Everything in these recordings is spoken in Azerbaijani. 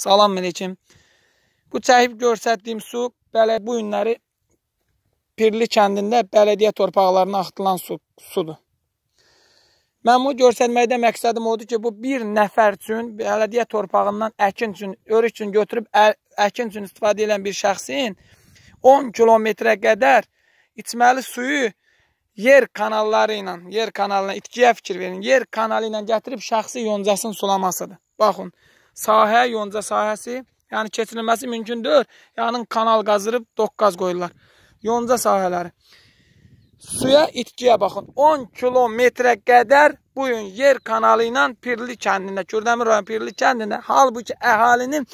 Salam əleyküm. Bu çəkib göstərdiyim su bələ bu günləri Pirli kəndində bələdiyyə torpaqlarına axıtılan su, sudur. Mən bunu göstərməkdə məqsədim odur ki, bu bir nəfər üçün bələdiyyə torpağından əkin üçün, örüş üçün götürüb ə, əkin üçün istifadə edən bir şəxsin 10 kilometrə qədər içməli suyu yer kanalları ilə, yer kanalına itkiyə fikir verin. Yer kanalı ilə gətirib şəxsi yoncasını sulamasıdır. Baxın, sahə, yonca sahəsi, yəni keçirilməsi mümkün deyil. Yəni kanal qazırıb doqqaz qoyurlar. Yonca sahələri. Suya itkiyə baxın. 10 kilometrə qədər bu gün yer kanalı ilə Pirli kəndinə, Kürdəmir rayon Pirli kəndinə halbuki əhalinin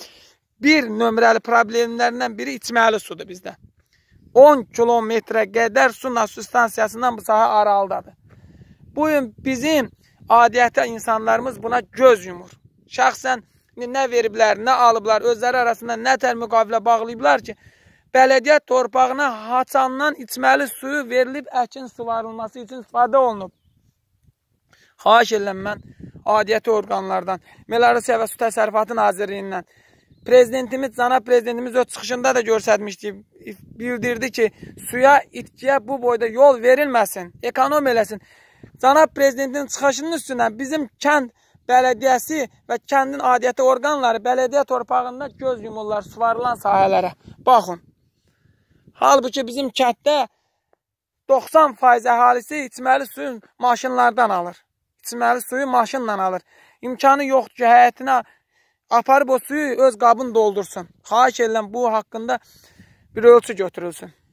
bir nömrəli problemlərindən biri içməli sudur bizdə. 10 kilometrə qədər su nasu stansiyasından bu sahə aralıdadır. Bu gün bizim adiyyətə insanlarımız buna göz yumur. Şəxsən nə veriblər, nə alıblar, özləri arasında nə tər müqavilə bağlayıblar ki, bələdiyyə torpağına haçandan içməli suyu verilib əkin suvarılması üçün istifadə olunub. Xahiş eləm mən adiyyəti orqanlardan, Melarasiya və Su Təsərrüfatı Nazirliyindən, Prezidentimiz, cənab prezidentimiz öz çıxışında da görsətmişdi, bildirdi ki, suya, itkiyə bu boyda yol verilməsin, ekonom eləsin. Cənab prezidentin çıxışının üstündən bizim kənd bələdiyyəsi və kəndin adiyyəti orqanları bələdiyyə torpağında göz yumurlar suvarılan sahələrə. Baxın. Halbuki bizim kənddə 90% əhalisi içməli suyun maşınlardan alır. İçməli suyu maşınla alır. İmkanı yoxdur ki, həyətinə aparıb o suyu öz qabını doldursun. Xahiş edilən bu haqqında bir ölçü götürülsün.